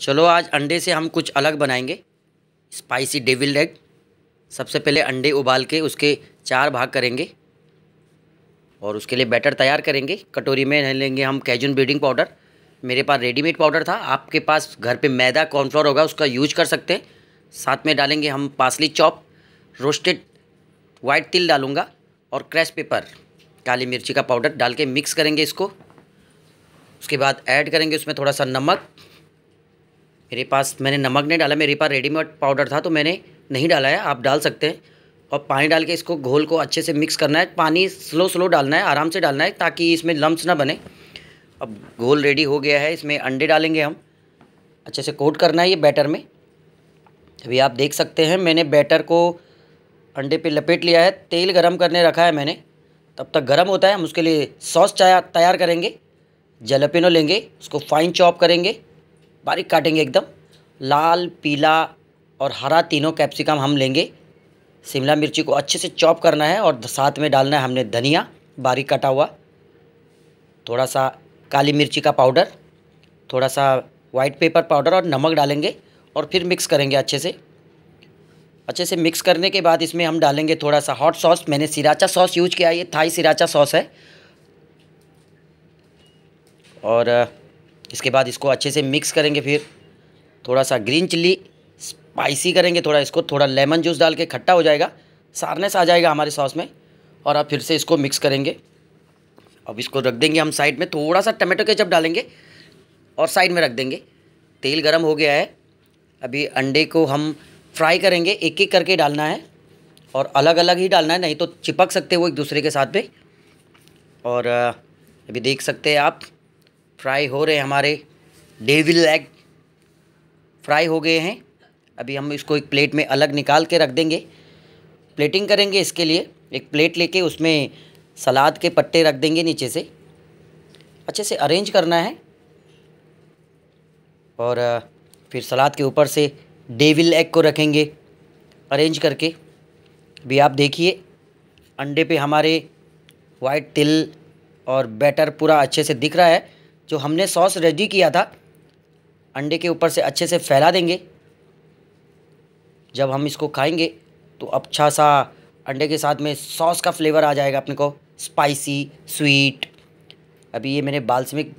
चलो आज अंडे से हम कुछ अलग बनाएंगे स्पाइसी डेविल एग सबसे पहले अंडे उबाल के उसके चार भाग करेंगे और उसके लिए बैटर तैयार करेंगे कटोरी में लेंगे हम कैजून ब्रीडिंग पाउडर मेरे पास रेडीमेड पाउडर था आपके पास घर पे मैदा कॉर्नफ्लोर होगा उसका यूज कर सकते हैं साथ में डालेंगे हम पासली चॉप रोस्टेड वाइट तिल डालूंगा और क्रैश पेपर काली मिर्ची का पाउडर डाल के मिक्स करेंगे इसको उसके बाद ऐड करेंगे उसमें थोड़ा सा नमक मेरे पास मैंने नमक नहीं डाला मेरे पास रेडीमेड पाउडर था तो मैंने नहीं डाला है आप डाल सकते हैं और पानी डाल के इसको घोल को अच्छे से मिक्स करना है पानी स्लो स्लो डालना है आराम से डालना है ताकि इसमें लम्ब ना बने अब घोल रेडी हो गया है इसमें अंडे डालेंगे हम अच्छे से कोट करना है ये बैटर में अभी आप देख सकते हैं मैंने बैटर को अंडे पे लपेट लिया है तेल गरम करने रखा है मैंने तब तक गरम होता है हम उसके लिए सॉस तैयार करेंगे जलेपिनो लेंगे उसको फाइन चॉप करेंगे बारीक काटेंगे एकदम लाल पीला और हरा तीनों कैप्सिकम हम लेंगे शिमला मिर्ची को अच्छे से चॉप करना है और साथ में डालना है हमने धनिया बारीक कटा हुआ थोड़ा सा काली मिर्ची का पाउडर थोड़ा सा वाइट पेपर पाउडर और नमक डालेंगे और फिर मिक्स करेंगे अच्छे से अच्छे से मिक्स करने के बाद इसमें हम डालेंगे थोड़ा सा हॉट सॉस मैंने सिराचा सॉस यूज किया ये थाई सिराचा सॉस है और इसके बाद इसको अच्छे से मिक्स करेंगे फिर थोड़ा सा ग्रीन चिल्ली स्पाइसी करेंगे थोड़ा इसको थोड़ा लेमन जूस डाल के खट्टा हो जाएगा सारनेस आ जाएगा हमारे सॉस में और आप फिर से इसको मिक्स करेंगे अब इसको रख देंगे हम साइड में थोड़ा सा टमाटो केचप डालेंगे और साइड में रख देंगे तेल गर्म हो गया है अभी अंडे को हम फ्राई करेंगे एक एक करके डालना है और अलग अलग ही डालना है नहीं तो चिपक सकते हो एक दूसरे के साथ पे और अभी देख सकते हैं आप फ्राई हो रहे हैं हमारे डेविल एग फ्राई हो गए हैं अभी हम इसको एक प्लेट में अलग निकाल के रख देंगे प्लेटिंग करेंगे इसके लिए एक प्लेट लेके उसमें सलाद के पट्टे रख देंगे नीचे से अच्छे से अरेंज करना है और फिर सलाद के ऊपर से डेविल एग को रखेंगे अरेंज करके भी आप देखिए अंडे पे हमारे वाइट तिल और बैटर पूरा अच्छे से दिख रहा है जो हमने सॉस रेडी किया था अंडे के ऊपर से अच्छे से फैला देंगे जब हम इसको खाएंगे तो अच्छा सा अंडे के साथ में सॉस का फ्लेवर आ जाएगा अपने को स्पाइसी स्वीट अभी ये मैंने बाल्समिक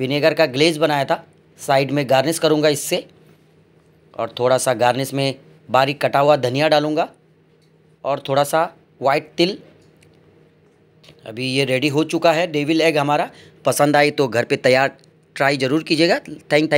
विनेगर का ग्लेज बनाया था साइड में गार्निश करूँगा इससे और थोड़ा सा गार्निश में बारीक कटा हुआ धनिया डालूँगा और थोड़ा सा वाइट तिल अभी ये रेडी हो चुका है डेविल एग हमारा पसंद आई तो घर पे तैयार ट्राई ज़रूर कीजिएगा थैंक थैंक